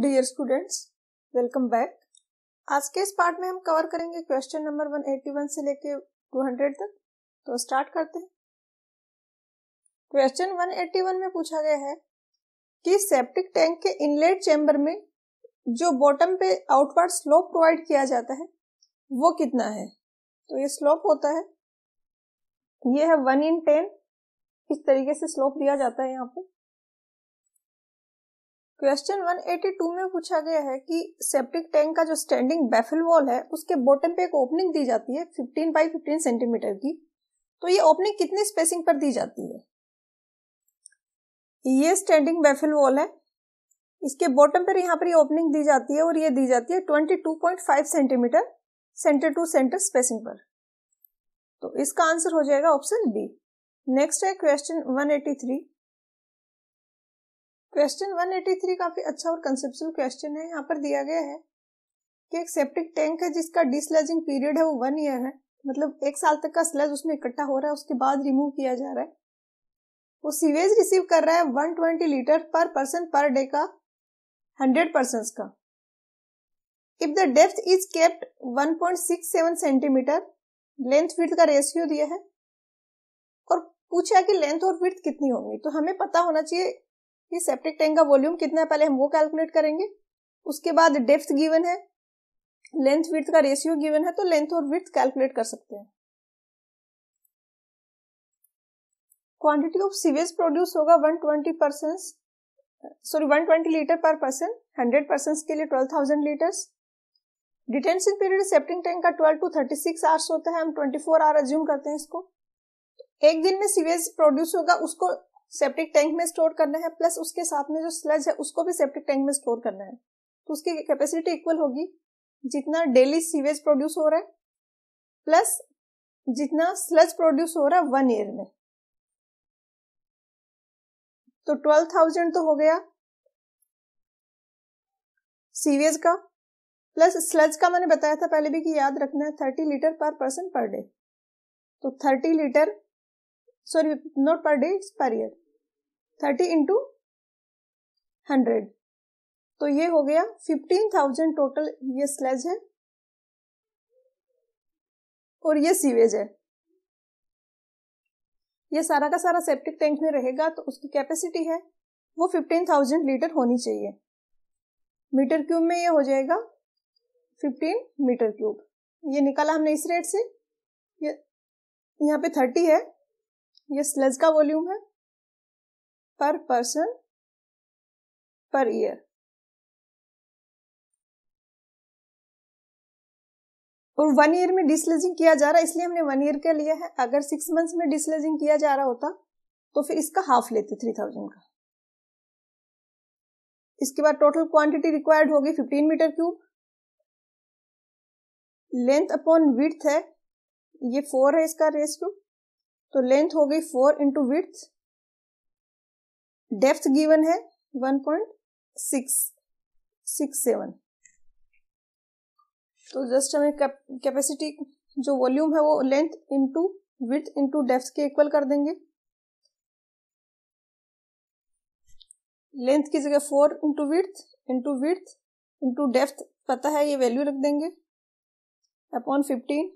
Dear students welcome back आज के इस पार्ट में हम कवर करेंगे क्वेश्चन नंबर 181 से लेके 200 तक तो स्टार्ट करते हैं क्वेश्चन 181 में पूछा गया है कि सेप्टिक टैंक के इनलेट चेम्बर में जो बॉटम पे आउटवर्ड स्लोप प्रोवाइड किया जाता है वो कितना है तो ये स्लोप होता है ये है वन इन टेन इस तरीके से स्लोप दिया जाता है यहाँ पे क्वेश्चन 182 में पूछा गया है कि सेप्टिक टैंक का जो स्टैंडिंग बेफिल वॉल है उसके बॉटम पे एक ओपनिंग दी जाती है 15 बाई 15 सेंटीमीटर की तो ये ओपनिंग कितने स्पेसिंग पर दी जाती है ये स्टैंडिंग बेफिल वॉल है इसके बॉटम पर यहाँ पर ये ओपनिंग दी जाती है और ये दी जाती है 22.5 centimetre centre to centre spacing पर तो इसका आंसर हो जाएगा ऑप्शन बी नेक्स्ट है क्वेश्चन 183 क्वेश्चन 183 काफी अच्छा और कंसेप्चुअल क्वेश्चन है यहाँ पर दिया गया है कि एक सेप्टिक टैंक है जिसका डिसलेजिंग पीरियड है वो वन ईयर है मतलब एक साल तक का स्लेज उसमें इकट्ठा हो रहा है उसके बाद रिमूव किया जा रहा है वो सीवेज रिसीव कर रहा है 120 litre per person per day का 100 परसन का if the depth is kept 1.67 centimetre length fit का रेशियो दिया है और पूछा कि लेंथ और फिट कितनी होगी तो हमें पता होना चाहिए ये सेप्टिक टैंक का वॉल्यूम कितना है पहले हम वो कैलकुलेट करेंगे उसके बाद डेप्थ गिवन है लेंथ विथ का रेशियो गिवन है तो लेंथ और विथ कैलकुलेट कर सकते हैं क्वांटिटी ऑफ सीवेज प्रोड्यूस होगा 120 percent sorry 120 litre per person 100 percent के लिए 12,000 litre detention period septic tank का 12 टू 36 आवर्स होता है हम 24 आवर एज्यूम करते हैं इसको एक दिन में सीवेज प्रोड्यूस होगा उसको सेप्टिक टैंक में स्टोर करना है प्लस उसके साथ में जो स्लज है उसको भी सेप्टिक टैंक में स्टोर करना है तो उसकी कैपेसिटी इक्वल होगी जितना डेली सीवेज प्रोड्यूस हो रहा है प्लस जितना स्लज प्रोड्यूस हो रहा है वन ईयर में तो ट्वेल्व थाउजेंड तो हो गया सीवेज का प्लस स्लज का मैंने बताया था पहले भी कि याद रखना है thirty litre per person per day तो thirty litre sorry not per day it's per year 30 into तो ये हो गया फिफ्टीन थाउजेंड टोटल ये स्लेज है और ये सीवेज है ये सारा का सारा सेप्टिक टैंक में रहेगा तो उसकी कैपेसिटी है वो फिफ्टीन थाउजेंड लीटर होनी चाहिए मीटर क्यूब में ये हो जाएगा फिफ्टीन मीटर क्यूब ये निकाला हमने इस रेट से ये यहाँ पे थर्टी है ये स्लेज का वॉल्यूम है पर पर्सन पर ईयर और वन ईयर में डिसलेजिंग किया जा रहा है इसलिए हमने वन ईयर का लिया है अगर सिक्स मंथ्स में डिसलेजिंग किया जा रहा होता तो फिर इसका हाफ लेते थ्री थाउजेंड का इसके बाद टोटल क्वांटिटी रिक्वायर्ड होगी fifteen metre cube length upon width है ये फोर है इसका रेस क्यूब तो लेंथ हो गई four into width depth given है one point six six seven तो जस्ट हमें कैपेसिटी जो वॉल्यूम है वो length into width into depth के इक्वल कर देंगे लेंथ की जगह four into width into width into depth पता है ये वैल्यू रख देंगे अपॉन फिफ्टीन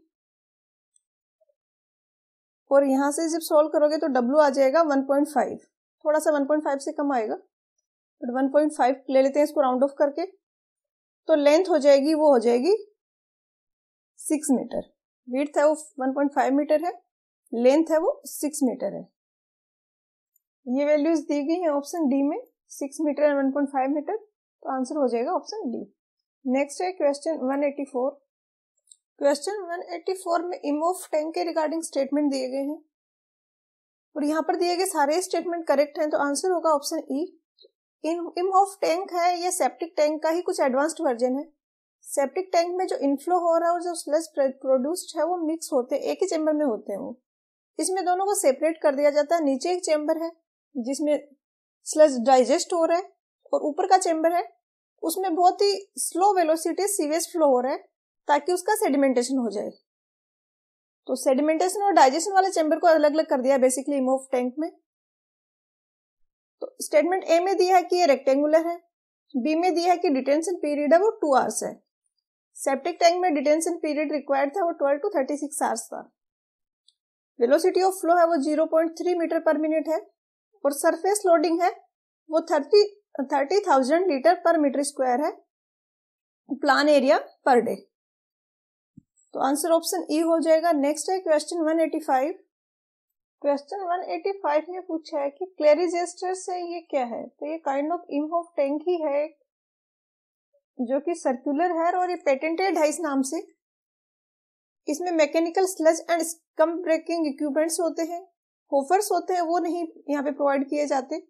और यहाँ से जब सॉल्व करोगे तो W आ जाएगा 1.5 थोड़ा सा 1.5 से कम आएगा बट 1.5 ले लेते हैं इसको राउंड ऑफ करके तो लेंथ हो जाएगी वो हो जाएगी 6 मीटर विड्थ है वो 1.5 मीटर है लेंथ है वो 6 मीटर है ये वैल्यूज दी गई हैं ऑप्शन डी में 6 मीटर एंड 1.5 मीटर तो आंसर हो जाएगा ऑप्शन डी नेक्स्ट है क्वेश्चन वन क्वेश्चन 184 में इमोफ टैंक के रिगार्डिंग स्टेटमेंट दिए गए हैं और यहाँ पर दिए गए सारे स्टेटमेंट करेक्ट हैं तो आंसर होगा ऑप्शन ई e। इन इमोफ टैंक e है ये सेप्टिक टैंक का ही कुछ एडवांस्ड वर्जन है सेप्टिक टैंक में जो इनफ्लो हो रहा है और जो स्लस प्रोड्यूस्ड है वो मिक्स होते हैं एक ही चैम्बर में होते हैं वो इसमें दोनों को सेपरेट कर दिया जाता है नीचे एक चैम्बर है जिसमें स्लज डाइजेस्ट हो रहा है और ऊपर का चैम्बर है उसमें बहुत ही स्लो वेलोसिटी सीवेज फ्लो हो रहा है ताकि उसका सेडिमेंटेशन हो जाए तो सेडिमेंटेशन और डाइजेशन वाले चैम्बर को अलग अलग कर दिया बेसिकली इमोफ टैंक में तो स्टेटमेंट ए में दिया है कि ये रेक्टेंगुलर है बी में दिया है कि डिटेंशन पीरियड है वो टू आवर्स है सेप्टिक टैंक में डिटेंशन पीरियड रिक्वायर्ड था वो twelve to thirty six hours था वेलोसिटी ऑफ फ्लो है वो zero point three metre per minute है और सरफेस लोडिंग है वो thirty thirty thousand litre per metre square है प्लान एरिया पर डे तो आंसर ऑप्शन ई हो जाएगा नेक्स्ट है क्वेश्चन 185 क्वेश्चन 185 में पूछा है कि क्लेरिजेस्टर से ये क्या है तो ये काइंड ऑफ इमहोफ टैंक ही है जो कि सर्कुलर है और ये पेटेंटेड है इस नाम से इसमें mechanical sludge and scum breaking equipments होते हैं होफर्स होते हैं वो नहीं यहाँ पे प्रोवाइड किए जाते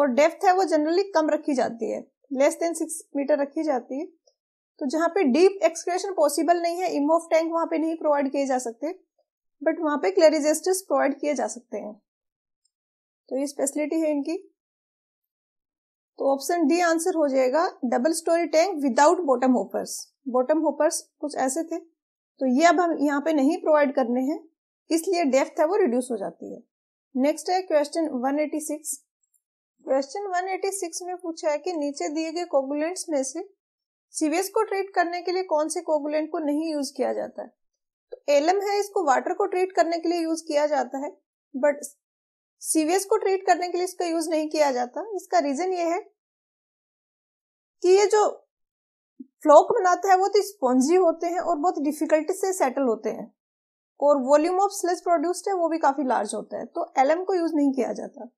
और डेप्थ है वो जनरली कम रखी जाती है लेस देन सिक्स मीटर रखी जाती है तो जहाँ पे डीप एक्सक्रेशन पॉसिबल नहीं है इमोफ टैंक वहाँ पे नहीं प्रोवाइड किए जा सकते बट वहाँ पे क्लेरिजेस्टिस प्रोवाइड किए जा सकते हैं तो ये स्पेशलिटी है इनकी तो ऑप्शन डी आंसर हो जाएगा double storey tank without bottom hoppers bottom hoppers कुछ ऐसे थे तो ये अब हम यहाँ पे नहीं प्रोवाइड करने हैं इसलिए डेफ्थ है वो रिड्यूस हो जाती है नेक्स्ट है क्वेश्चन 186 क्वेश्चन 186 में पूछा है कि नीचे दिए गए कोगुलेंट्स में से सीवियस को ट्रीट करने के लिए कौन से कोगुलेंट को नहीं यूज किया जाता है तो एलम है इसको वाटर को ट्रीट करने के लिए यूज किया जाता है बट सीवियस को ट्रीट करने के लिए इसका यूज नहीं किया जाता इसका रीजन ये है कि ये जो फ्लोक बनाता है वो तो स्पॉन्जी होते हैं और बहुत डिफिकल्टी से सेटल होते हैं और वॉल्यूम ऑफ स्लेज प्रोड्यूस्ड है वो भी काफी लार्ज होता है तो एलम को यूज नहीं किया जाता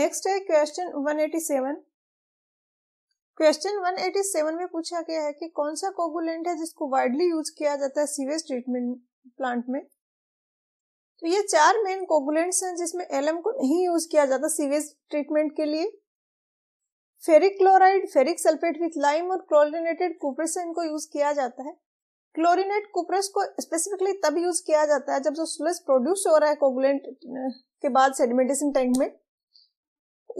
नेक्स्ट है क्वेश्चन 187 क्वेश्चन 187 में पूछा गया है कि कौन सा कोगुलेंट है जिसको वाइडली यूज किया जाता है सीवेज ट्रीटमेंट प्लांट में तो ये चार मेन कोगुलेंट्स हैं जिसमें एलम को नहीं यूज किया जाता सीवेज ट्रीटमेंट के लिए ferric chloride ferric sulphate with lime और क्लोरिनेटेड कुप्रस इनको यूज किया जाता है क्लोरिनेट कुप्रस को स्पेसिफिकली तब यूज किया जाता है जब जो स्लस प्रोड्यूस हो रहा है कोगुलेंट के बाद सेडिमेंटेशन टैंक में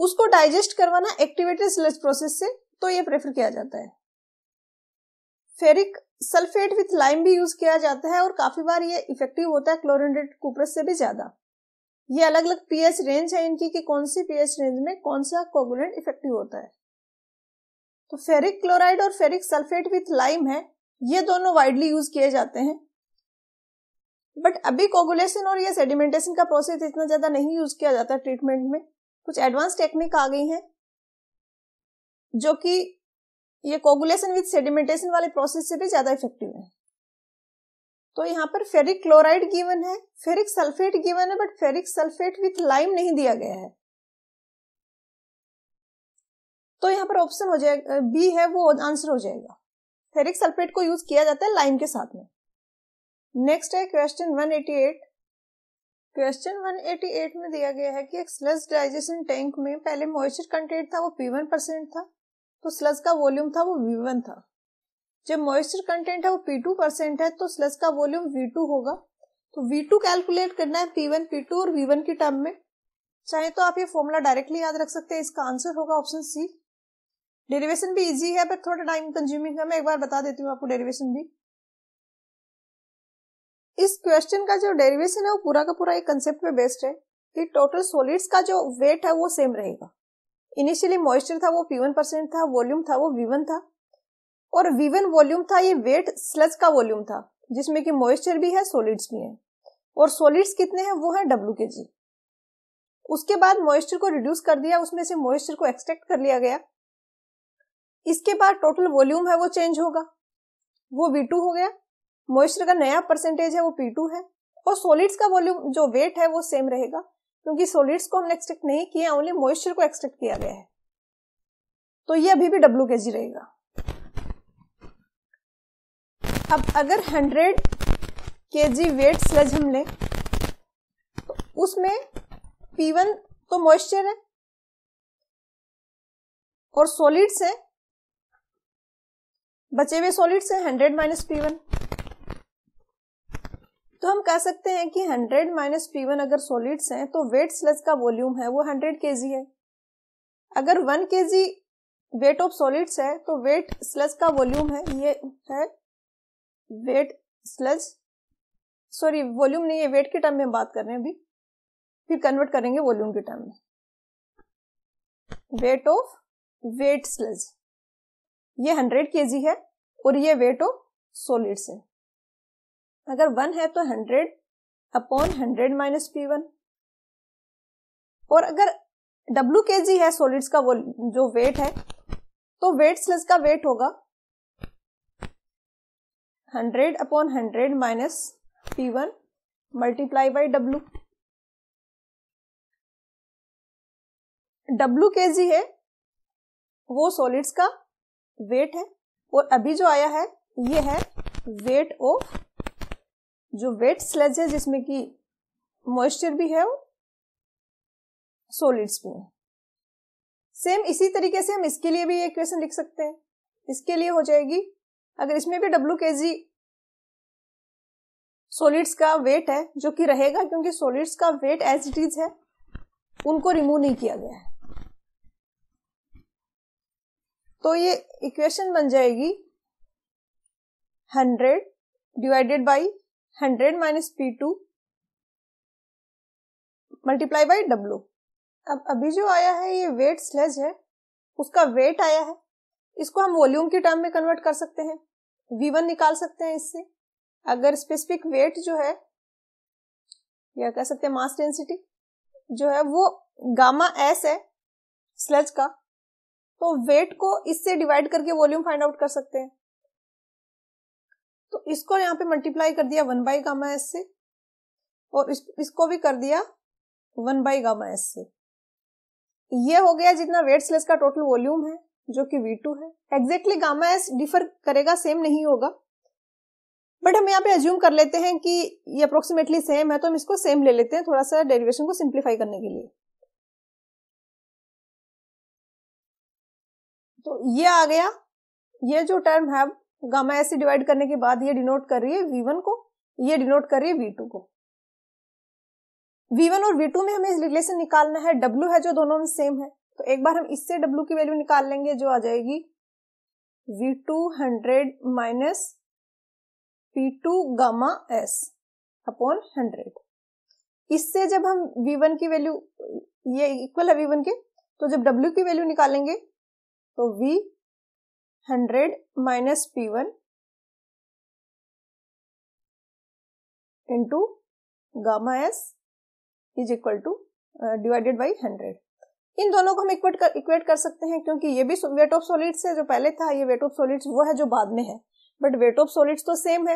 उसको डाइजेस्ट करवाना एक्टिवेटेड स्लज प्रोसेस से तो ये प्रेफर किया जाता है फेरिक सल्फेट विथ लाइम भी यूज किया जाता है और काफी बार ये इफेक्टिव होता है क्लोरिनेटेड कुप्रस से भी ज्यादा ये अलग अलग पीएच रेंज है इनकी कि कौन सी पीएच रेंज में कौन सा कोगुलेंट इफेक्टिव होता है तो फेरिक क्लोराइड और फेरिक सल्फेट विथ लाइम है ये दोनों वाइडली यूज किए जाते हैं बट अभी कोगुलेशन और ये सेडिमेंटेशन का प्रोसेस इतना ज्यादा नहीं यूज किया जाता ट्रीटमेंट में कुछ एडवांस टेक्निक आ गई हैं जो कि ये कोगुलेशन विद सेडिमेंटेशन वाले प्रोसेस से भी ज्यादा इफेक्टिव है तो यहाँ पर फेरिक क्लोराइड गिवन है फेरिक सल्फेट गिवन है but ferric sulphate with lime नहीं दिया गया है तो यहाँ पर ऑप्शन हो जाएगा बी है वो आंसर हो जाएगा फेरिक सल्फेट को यूज किया जाता है लाइम के साथ में नेक्स्ट है क्वेश्चन 188 क्वेश्चन 188 में दिया गया है कि एक स्लस डाइजेशन टैंक में पहले मॉइस्चर कंटेंट था वो P1 परसेंट था तो स्लज का वॉल्यूम था वो वी वन था जब मॉइस्चर कंटेंट है वो पी टू परसेंट है तो स्लज का वॉल्यूम वी टू होगा तो वी टू कैलकुलेट करना है पी वन पी टू और वी वन के टर्म में चाहे तो आप ये फॉर्मूला डायरेक्टली याद रख सकते हैं इसका आंसर होगा ऑप्शन सी डेरिवेशन भी इजी है पर थोड़ा टाइम कंज्यूमिंग है मैं एक बार बता देती हूँ आपको डेरिवेशन भी इस क्वेश्चन का जो डेरिवेशन है वो पूरा का पूरा एक कंसेप्ट पे बेस्ड है कि टोटल सॉलिड्स का जो वेट है वो सेम रहेगा इनिशियली मॉइस्चर था वो पी वन परसेंट था वॉल्यूम था वो वीवन था और वीवन वॉल्यूम था ये वेट स्लज का वॉल्यूम था जिसमें कि मॉइस्चर भी है सॉलिड्स भी है और सॉलिड्स कितने हैं वो है डब्ल्यू के जी उसके बाद मॉइस्चर को रिड्यूस कर दिया उसमें से मॉइस्चर को एक्सट्रैक्ट कर लिया गया इसके बाद टोटल वॉल्यूम है वो चेंज होगा वो वी टू हो गया मॉइस्चर का नया परसेंटेज है वो पी टू है और सॉलिड्स का वॉल्यूम जो वेट है वो सेम रहेगा क्योंकि सोलिड्स को हमने एक्सट्रैक्ट नहीं किया ओनली मॉइस्चर को एक्सट्रैक्ट किया गया है तो ये अभी भी डब्ल्यू के जी रहेगा अब अगर 100 के जी वेट स्लज हम लें तो उसमें वन तो मॉइस्चर है और सॉलिड्स है बचे हुए सॉलिड्स है 100 माइनस पी वन तो हम कह सकते हैं कि 100 माइनस पी वन अगर सॉलिड्स हैं तो वेट स्लज का वॉल्यूम है वो 100 के है अगर 1 के वेट ऑफ सॉलिड्स है तो वेट स्लज का वॉल्यूम है ये है वेट स्लज सॉरी वॉल्यूम नहीं है वेट के टर्म में हम बात कर रहे हैं अभी फिर कन्वर्ट करेंगे वॉल्यूम के टर्म में वेट ऑफ वेट स्लज ये 100 के है और ये वेट ऑफ सॉलिड्स है अगर वन है तो hundred upon hundred minus P one और अगर डब्ल्यू के जी है सॉलिड्स का वो जो वेट है तो वेट स्लस का वेट होगा hundred upon hundred minus P one multiply by W W K G है वो सॉलिड्स का वेट है और अभी जो आया है ये है वेट ऑफ जो वेट स्लेज है जिसमें कि मॉइस्चर भी है वो सोलिड्स भी है सेम इसी तरीके से हम इसके लिए भी ये इक्वेशन लिख सकते हैं इसके लिए हो जाएगी अगर इसमें भी डब्ल्यू के जी सोलिड्स का वेट है जो कि रहेगा क्योंकि सोलिड्स का वेट एज इट इज है उनको रिमूव नहीं किया गया है तो ये इक्वेशन बन जाएगी hundred divided by hundred minus P two multiply by W अब अभी जो आया है ये वेट स्लेज है उसका वेट आया है इसको हम वॉल्यूम के टर्म में कन्वर्ट कर सकते हैं वी वन निकाल सकते हैं इससे अगर स्पेसिफिक वेट जो है या कह सकते हैं मास डेंसिटी जो है वो गामा एस है स्लेज का तो वेट को इससे डिवाइड करके वॉल्यूम फाइंड आउट कर सकते हैं तो इसको यहाँ पे मल्टीप्लाई कर दिया वन बाई गामा एस से और इस, इसको भी कर दिया वन बाई गामा एस से ये हो गया जितना वेट स्लेस का टोटल वॉल्यूम है जो कि वी टू है एग्जैक्टली गामा एस डिफर करेगा सेम नहीं होगा बट हम यहाँ पे एज्यूम कर लेते हैं कि ये अप्रोक्सीमेटली सेम है तो हम इसको सेम ले लेते हैं थोड़ा सा डेरिवेशन को सिंप्लीफाई करने के लिए तो ये आ गया ये जो टर्म है गामा एस से डिवाइड करने के बाद ये डिनोट कर रही है वी वन को ये डिनोट कर रही है वी टू को वी वन और वी टू में हमें रिलेशन निकालना है डब्ल्यू है जो दोनों में सेम है तो एक बार हम इससे डब्ल्यू की वैल्यू निकाल लेंगे जो आ जाएगी V two hundred minus P two gamma S upon hundred इससे जब हम वी वन की वैल्यू ये इक्वल है वी वन के तो जब डब्ल्यू की वैल्यू निकालेंगे तो V hundred minus P one into gamma S is equal to divided by hundred इन दोनों को हम इक्वेट कर इक्वेट कर सकते हैं क्योंकि ये भी वेट ऑफ सॉलिड्स है जो पहले था ये वेट ऑफ सॉलिड्स वो है जो बाद में है बट वेट ऑफ सॉलिड्स तो सेम है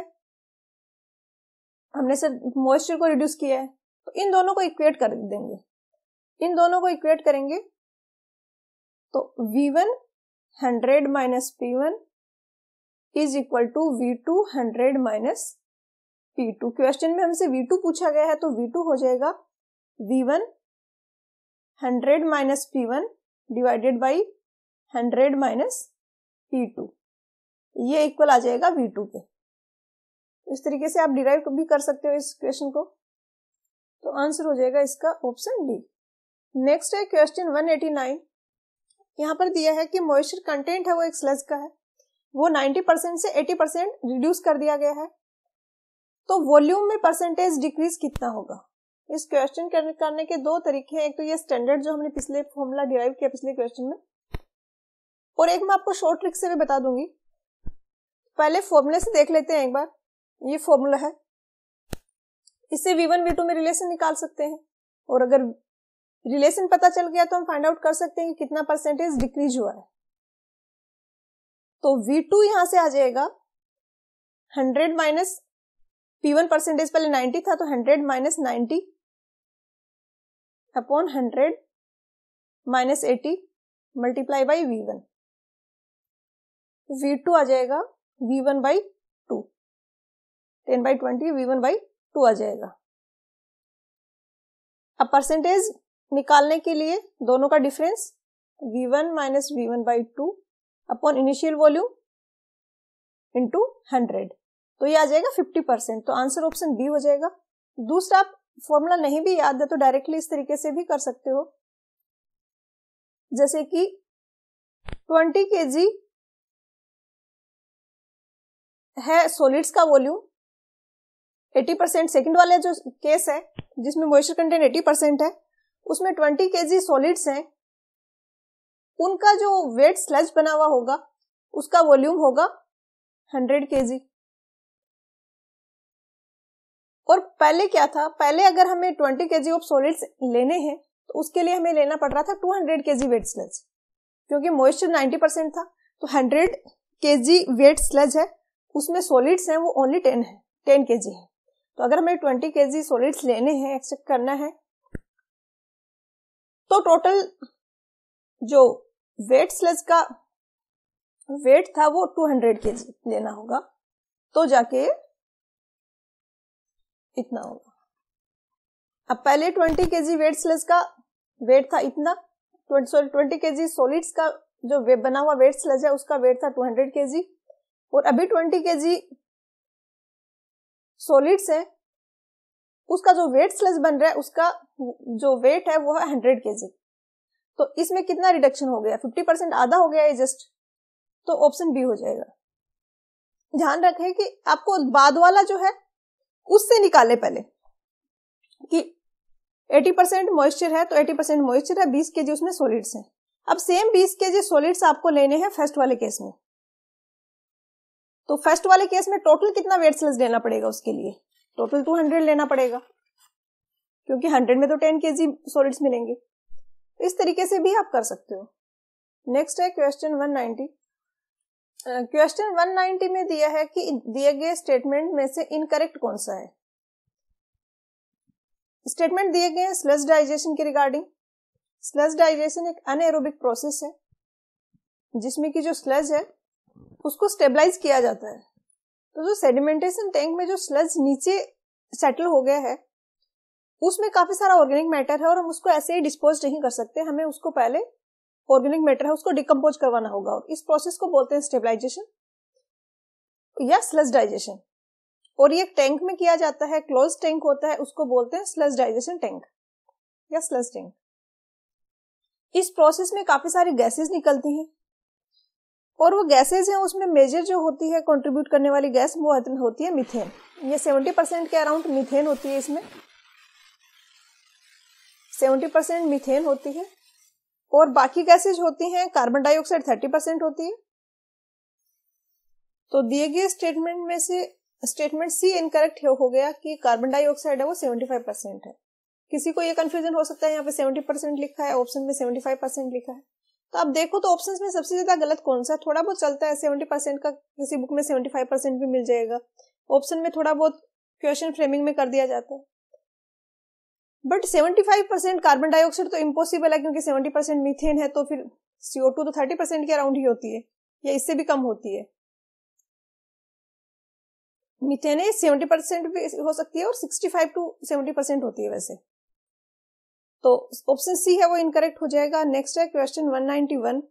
हमने सिर्फ मॉइस्चर को रिड्यूस किया है तो इन दोनों को इक्वेट कर देंगे इन दोनों को इक्वेट करेंगे तो V one hundred minus P one is equal to V two hundred minus P two question में हमसे वी टू पूछा गया है तो वी टू हो जाएगा V one hundred minus P one divided by hundred minus P two ये equal आ जाएगा वी टू के इस तरीके से आप डिराइव भी कर सकते हो इस क्वेश्चन को तो आंसर हो जाएगा इसका ऑप्शन डी नेक्स्ट है क्वेश्चन वन एटी नाइन यहाँ पर दिया है कि मॉइस्चर कंटेंट है वो एक स्लज का है वो 90 परसेंट से 80 परसेंट रिड्यूस कर दिया गया है तो वॉल्यूम में परसेंटेज डिक्रीज कितना होगा इस क्वेश्चन करने के दो तरीके हैं एक तो ये स्टैंडर्ड जो हमने पिछले फॉर्मूला डिराइव किया पिछले क्वेश्चन में और एक मैं आपको शॉर्ट ट्रिक से भी बता दूंगी पहले फॉर्मूले से देख लेते हैं एक बार ये फॉर्मूला है इससे वी वन वी टू में रिलेशन निकाल सकते हैं और अगर रिलेशन पता चल गया तो हम फाइंड आउट कर सकते हैं कि कितना परसेंटेज डिक्रीज हुआ है तो वी टू यहां से आ जाएगा hundred minus P1 one percentage पहले 90 था तो hundred minus ninety upon hundred minus eighty multiply by V one V two आ जाएगा V one by two ten by twenty V one by two आ जाएगा अब परसेंटेज निकालने के लिए दोनों का difference V one minus V one by two upon initial volume into hundred तो ये आ जाएगा फिफ्टी परसेंट तो आंसर ऑप्शन बी हो जाएगा दूसरा आप फॉर्मूला नहीं भी याद है तो डायरेक्टली इस तरीके से भी कर सकते हो जैसे कि ट्वेंटी के जी है सोलिड्स का वॉल्यूम 80 परसेंट सेकेंड वाले जो केस है जिसमें मॉइस्चर कंटेंट 80 परसेंट है उसमें ट्वेंटी के सॉलिड्स हैं उनका जो वेट स्लज बना हुआ होगा उसका वॉल्यूम होगा हंड्रेड के और पहले क्या था पहले अगर हमें ट्वेंटी के ऑफ सॉलिड्स लेने हैं तो उसके लिए हमें लेना पड़ रहा था टू हंड्रेड के वेट स्लज क्योंकि मॉइस्चर नाइन्टी परसेंट था तो हंड्रेड के वेट स्लज है उसमें सॉलिड्स हैं वो ओनली टेन है टेन के है तो अगर हमें ट्वेंटी के सॉलिड्स लेने हैं एक्सेप्ट करना है तो टोटल जो वेट स्लज का वेट था वो 200 हंड्रेड के लेना होगा तो जाके इतना होगा अब पहले 20 के जी वेट स्लज का वेट था इतना सॉरी ट्वेंटी के जी सोलिड्स का जो वेब बना हुआ वेट स्लज है उसका वेट था 200 हंड्रेड के जी और अभी 20 के जी सोलिड्स है उसका जो वेटलेस बन रहा है उसका जो वेट है वो है हंड्रेड के तो इसमें कितना रिडक्शन हो गया फिफ्टी परसेंट आधा हो गया है जस्ट तो ऑप्शन बी हो जाएगा ध्यान रखें कि आपको बाद वाला जो है उससे निकाले पहले कि 80 परसेंट मॉइस्चर है तो 80 परसेंट मॉइस्चर है 20 के जी उसमें सॉलिड्स हैं अब सेम 20 के जी सॉलिड्स आपको लेने हैं फर्स्ट वाले केस में तो फर्स्ट वाले केस में टोटल कितना वेट सेल्स लेना पड़ेगा उसके लिए टोटल टू हंड्रेड लेना पड़ेगा क्योंकि हंड्रेड में तो टेन के जी सॉलिड्स मिलेंगे इस तरीके से भी आप कर सकते हो नेक्स्ट है question one ninety question one ninety में दिया है कि दिए गए स्टेटमेंट में से इनकरेक्ट कौन सा है स्टेटमेंट दिए गए स्लज डाइजेशन के रिगार्डिंग स्लज डाइजेशन एक अनएरोबिक प्रोसेस है जिसमें कि जो स्लज है उसको स्टेबलाइज किया जाता है तो जो सेडिमेंटेशन टैंक में जो स्लज नीचे सेटल हो गया है उसमें काफी सारा ऑर्गेनिक मैटर है और हम उसको ऐसे ही डिस्पोज नहीं कर सकते हमें उसको पहले ऑर्गेनिक मैटर है उसको डिकम्पोज करवाना होगा और इस प्रोसेस को बोलते हैं स्टेबलाइजेशन या स्लज डाइजेशन और ये टैंक में किया जाता है क्लोज टैंक होता है उसको बोलते हैं स्लज डाइजेशन टैंक या स्लज टैंक इस प्रोसेस में काफी सारी गैसेस निकलती हैं और वो गैसेज हैं उसमें मेजर जो होती है कंट्रीब्यूट करने वाली गैस वो होती है मिथेन ये सेवेंटी परसेंट के अराउंड मिथेन होती है इसमें सेवेंटी परसेंट मिथेन होती है और बाकी गैसेज होती हैं कार्बन डाइऑक्साइड थर्टी परसेंट होती है तो दिए गए स्टेटमेंट में से स्टेटमेंट सी इनकरेक्ट हो गया कि कार्बन डाइऑक्साइड है वो सेवेंटी है किसी को ये कंफ्यूजन हो सकता है यहाँ पे सेवेंटी लिखा है ऑप्शन में सेवेंटी फाइव परसेंट लिखा है तो आप देखो तो ऑप्शन में सबसे ज्यादा गलत कौन सा थोड़ा बहुत चलता है सेवेंटी परसेंट का किसी बुक में सेवेंटी फाइव परसेंट भी मिल जाएगा ऑप्शन में थोड़ा बहुत क्वेश्चन फ्रेमिंग में कर दिया जाता है but seventy five percent carbon dioxide तो इम्पॉसिबल है क्योंकि सेवेंटी परसेंट मीथेन है तो फिर C O two thirty percent के अराउंड ही होती है या इससे भी कम होती है मीथेन है सेवेंटी परसेंट भी हो सकती है और sixty five to seventy percent होती है वैसे तो ऑप्शन सी है वो इनकरेक्ट हो जाएगा नेक्स्ट है क्वेश्चन 191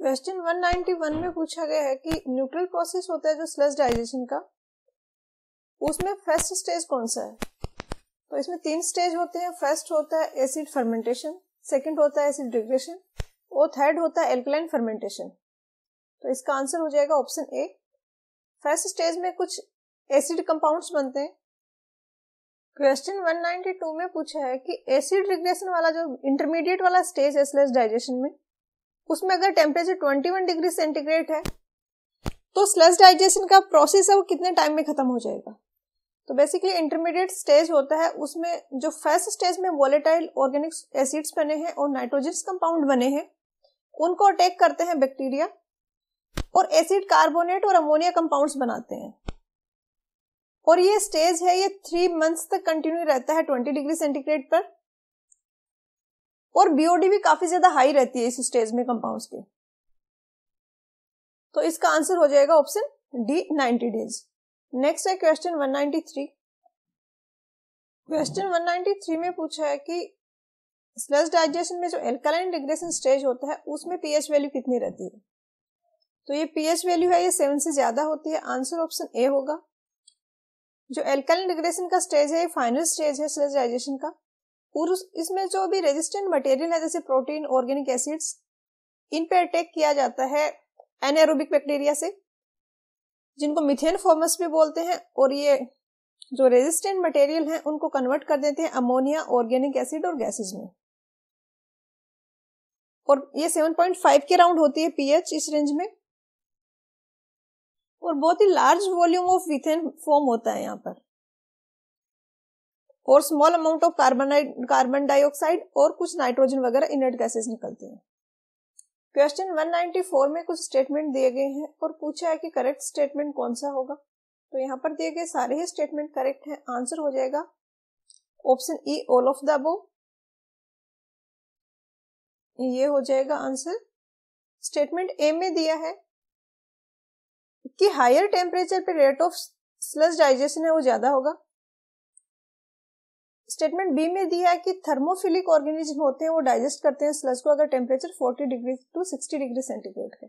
क्वेश्चन 191 में पूछा गया है कि न्यूट्रल प्रोसेस होता है जो स्लस डाइजेशन का उसमें फर्स्ट स्टेज कौन सा है तो इसमें तीन स्टेज होते हैं फर्स्ट होता है एसिड फर्मेंटेशन सेकंड होता है एसिड डिग्रेशन और थर्ड होता है एल्कलाइन फर्मेंटेशन तो इसका आंसर हो जाएगा ऑप्शन ए फर्स्ट स्टेज में कुछ एसिड कंपाउंड्स बनते हैं क्वेश्चन 192 में पूछा है कि एसिड रिग्रेशन वाला जो इंटरमीडिएट वाला स्टेज है स्लेस डाइजेशन में उसमें अगर टेम्परेचर 21 डिग्री सेंटीग्रेड है तो स्लेस डाइजेशन का प्रोसेस है वो कितने टाइम में खत्म हो जाएगा तो बेसिकली इंटरमीडिएट स्टेज होता है उसमें जो फर्स्ट स्टेज में वॉलेटाइल ऑर्गेनिक एसिड्स बने हैं और नाइट्रोजन कंपाउंड बने हैं उनको अटैक करते हैं बैक्टीरिया और एसिड कार्बोनेट और अमोनिया कंपाउंड्स बनाते हैं और ये स्टेज है ये थ्री मंथ्स तक कंटिन्यू रहता है ट्वेंटी डिग्री सेंटीग्रेड पर और बीओडी भी काफी ज्यादा हाई रहती है इस स्टेज में कंपाउंड्स की तो इसका आंसर हो जाएगा option D ninety days next है क्वेश्चन 193 क्वेश्चन 193 में पूछा है कि स्लस डाइजेशन में जो एल्कालाइन डिग्रेशन स्टेज होता है उसमें पीएच वैल्यू कितनी रहती है तो ये पीएच वैल्यू है ये सेवन से ज्यादा होती है आंसर ऑप्शन ए होगा जो एल्काइन डिग्रेशन का स्टेज है फाइनल स्टेज है स्लेजराइजेशन का और इसमें जो भी रेजिस्टेंट मटेरियल है जैसे प्रोटीन ऑर्गेनिक एसिड्स इन पे अटैक किया जाता है एनएरोबिक बैक्टीरिया से जिनको मिथेन फॉर्मस भी बोलते हैं और ये जो रेजिस्टेंट मटेरियल हैं उनको कन्वर्ट कर देते हैं अमोनिया ऑर्गेनिक एसिड और गैसेज में और ये सेवन पॉइंट फाइव के राउंड होती है पीएच इस रेंज में और बहुत ही large volume of ethane form होता है यहाँ पर और small amount of carbon carbon dioxide और कुछ नाइट्रोजन वगैरह इनर्ट गैसेस निकलती हैं क्वेश्चन 194 में कुछ स्टेटमेंट दिए गए हैं और पूछा है कि करेक्ट स्टेटमेंट कौन सा होगा तो यहाँ पर दिए गए सारे ही स्टेटमेंट करेक्ट हैं आंसर हो जाएगा option E all of the above ये हो जाएगा आंसर स्टेटमेंट ए में दिया है कि हायर टेम्परेचर पे रेट ऑफ स्लज डाइजेशन है वो ज्यादा होगा स्टेटमेंट बी में दिया है कि थर्मोफिलिक ऑर्गेनिज्म होते हैं वो डाइजेस्ट करते हैं स्लज को अगर temperature 40 degree to 60 degree centigrade है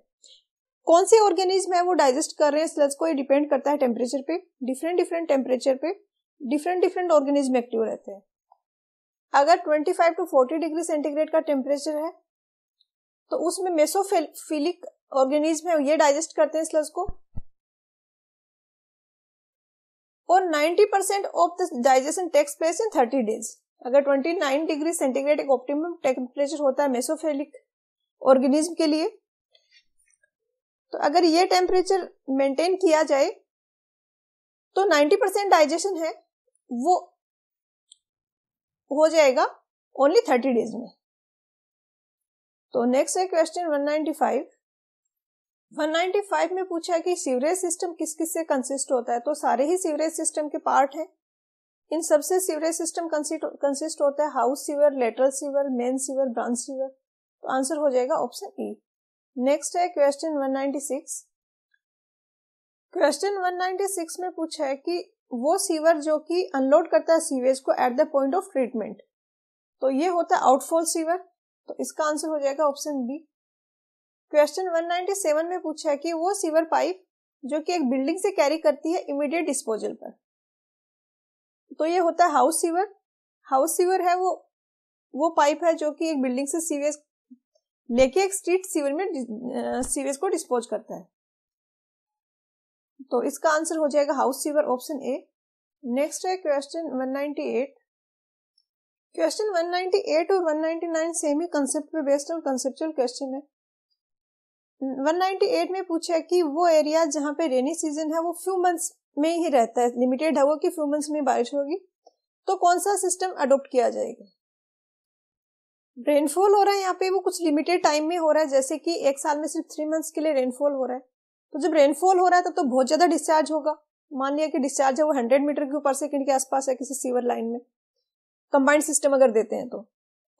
कौन से ऑर्गेनिज्म है वो डाइजेस्ट कर रहे हैं स्लज को ये डिपेंड करता है टेम्परेचर पे डिफरेंट डिफरेंट टेम्परेचर पे डिफरेंट डिफरेंट ऑर्गेनिज्म एक्टिव रहते हैं अगर 25 टू 40 डिग्री सेंटीग्रेड का टेम्परेचर है तो उसमें मेसोफिलिक ऑर्गेनिज्म है ये डाइजेस्ट करते हैं स्लज को और 90 percent of the digestion takes place in 30 days अगर 29 डिग्री सेंटीग्रेड एक ऑप्टिमम टेम्परेचर होता है मेसोफेलिक ऑर्गेनिज्म के लिए तो अगर ये टेम्परेचर मेंटेन किया जाए तो 90 परसेंट डाइजेशन है वो हो जाएगा ओनली 30 डेज में तो नेक्स्ट है क्वेश्चन 195 195 में पूछा कि सीवरेज सिस्टम किस किस से कंसिस्ट होता है तो सारे ही सीवरेज सिस्टम के पार्ट हैं इन सबसे सीवरेज सिस्टम कंसिस्ट होता है house sewer lateral sewer main sewer branch sewer तो आंसर हो जाएगा ऑप्शन ई नेक्स्ट है क्वेश्चन 196 क्वेश्चन 196 में पूछा है कि वो सीवर जो कि अनलोड करता है सीवेज को at the point of treatment तो ये होता है आउटफॉल सीवर तो इसका आंसर हो जाएगा ऑप्शन बी क्वेश्चन 197 में पूछा है कि वो सीवर पाइप जो कि एक बिल्डिंग से कैरी करती है इमीडिएट डिस्पोजल पर तो ये होता है हाउस सीवर हाउस सीवर है वो वो पाइप है जो कि एक बिल्डिंग से सीवेज लेके एक स्ट्रीट सीवर में सीवेज को डिस्पोज करता है तो इसका आंसर हो जाएगा house sewer option A next है क्वेश्चन 198 क्वेश्चन 198 और 199 सेम ही कंसेप्ट पे बेस्ड और कंसेप्चुअल क्वेश्चन है 198 में पूछा कि वो एरिया जहाँ पे रेनी सीजन है वो फ्यू मंथ्स में ही रहता है लिमिटेड है वो कि फ्यू मंथ्स में बारिश होगी तो कौन सा सिस्टम अडोप्ट किया जाएगा रेनफॉल हो रहा है यहाँ पे वो कुछ लिमिटेड टाइम में हो रहा है जैसे कि एक साल में सिर्फ थ्री मंथ्स के लिए रेनफॉल हो रहा है तो जब रेनफॉल हो रहा है तो, तो बहुत ज्यादा डिस्चार्ज होगा मान लिया कि डिस्चार्ज है वो हंड्रेड मीटर के ऊपर सेकेंड के आसपास है किसी सीवर लाइन में कंबाइंड सिस्टम अगर देते हैं तो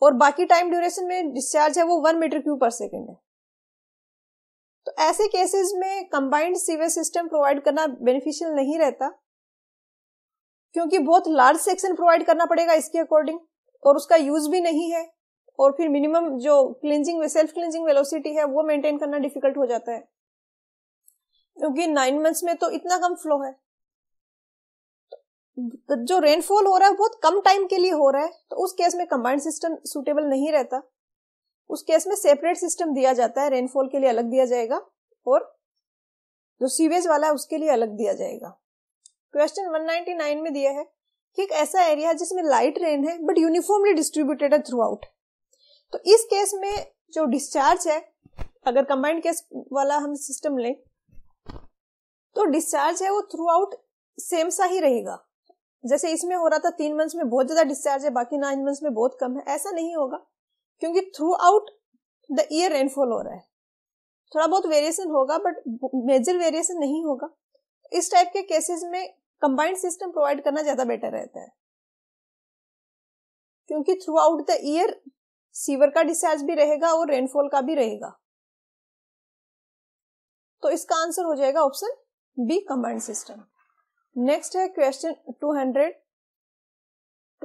और बाकी टाइम ड्यूरेशन में डिस्चार्ज है वो one metre cube per second है तो ऐसे केसेस में कंबाइंड सीवेज सिस्टम प्रोवाइड करना बेनिफिशियल नहीं रहता क्योंकि बहुत लार्ज सेक्शन प्रोवाइड करना पड़ेगा इसके अकॉर्डिंग और उसका यूज भी नहीं है और फिर मिनिमम जो क्लिनजिंग सेल्फ क्लिनजिंग वेलोसिटी है वो मेंटेन करना डिफिकल्ट हो जाता है क्योंकि नाइन मंथ्स में तो इतना कम फ्लो है तो जो रेनफॉल हो रहा है बहुत कम टाइम के लिए हो रहा है तो उस केस में कंबाइंड सिस्टम सुटेबल नहीं रहता उस केस में सेपरेट सिस्टम दिया जाता है रेनफॉल के लिए अलग दिया जाएगा और जो सीवेज वाला है उसके लिए अलग दिया जाएगा क्वेश्चन 199 में दिया है कि एक ऐसा एरिया है जिसमें लाइट रेन है बट यूनिफॉर्मली डिस्ट्रीब्यूटेड है थ्रू आउट तो इस केस में जो डिस्चार्ज है अगर कंबाइंड केस वाला हम सिस्टम लें तो डिस्चार्ज है वो थ्रू आउट सेम सा ही रहेगा जैसे इसमें हो रहा था तीन मंथ्स में बहुत ज्यादा डिस्चार्ज है बाकी नाइन मंथ्स में बहुत कम है ऐसा नहीं होगा क्योंकि throughout the year rainfall हो रहा है थोड़ा बहुत वेरिएशन होगा बट मेजर वेरिएशन नहीं होगा इस टाइप के केसेस में कंबाइंड सिस्टम प्रोवाइड करना ज्यादा बेटर रहता है क्योंकि throughout the year sewer का डिस्चार्ज भी रहेगा और रेनफॉल का भी रहेगा तो इसका आंसर हो जाएगा option B combined system next है क्वेश्चन 200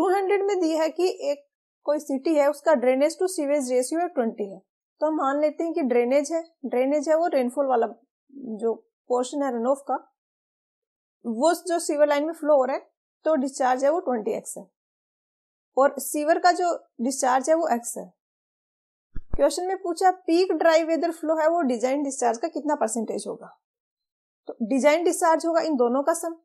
200 में दी है कि एक कोई सिटी है उसका drainage to sewage ratio twenty है तो हम मान लेते हैं कि ड्रेनेज है ड्रेनेज है वो रेनफॉल वाला जो पोर्शन है रनऑफ का वो जो सीवर लाइन में फ्लो हो रहा है तो डिस्चार्ज है वो ट्वेंटी एक्स है और सीवर का जो डिस्चार्ज है वो एक्स है क्वेश्चन में पूछा पीक ड्राई वेदर फ्लो है वो डिजाइन डिस्चार्ज का कितना परसेंटेज होगा तो डिजाइन डिस्चार्ज होगा इन दोनों का सम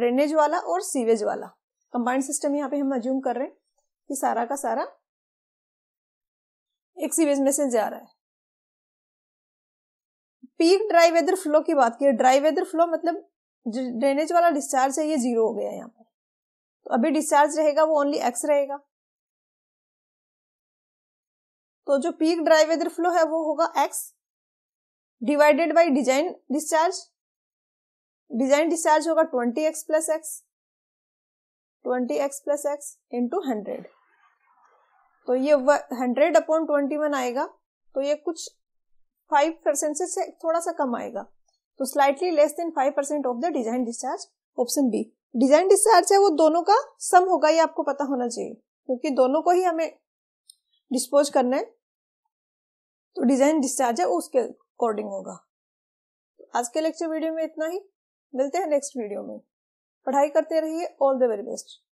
ड्रेनेज वाला और सीवेज वाला कंबाइंड सिस्टम यहाँ पे हम अज्यूम कर रहे हैं कि सारा का सारा एक सीवेज में से जा रहा है पीक ड्राई वेदर फ्लो की बात की ड्राई वेदर फ्लो मतलब ड्रेनेज वाला डिस्चार्ज है ये जीरो हो गया यहाँ पर तो अभी डिस्चार्ज रहेगा वो ओनली एक्स रहेगा तो जो पीक ड्राई वेदर फ्लो है वो होगा X divided by design discharge design discharge होगा twenty X plus X twenty X plus X into hundred तो ये हंड्रेड अपॉन ट्वेंटी वन आएगा तो ये कुछ फाइव परसेंट से थोड़ा सा कम आएगा तो slightly less than five percent of the design discharge option B design discharge है वो दोनों का सम होगा ये आपको पता होना चाहिए क्योंकि दोनों को ही हमें डिस्पोज करना है तो डिजाइन डिस्चार्ज है उसके अकॉर्डिंग होगा आज के लेक्चर वीडियो में इतना ही मिलते हैं नेक्स्ट वीडियो में पढ़ाई करते रहिए ऑल द वेरी बेस्ट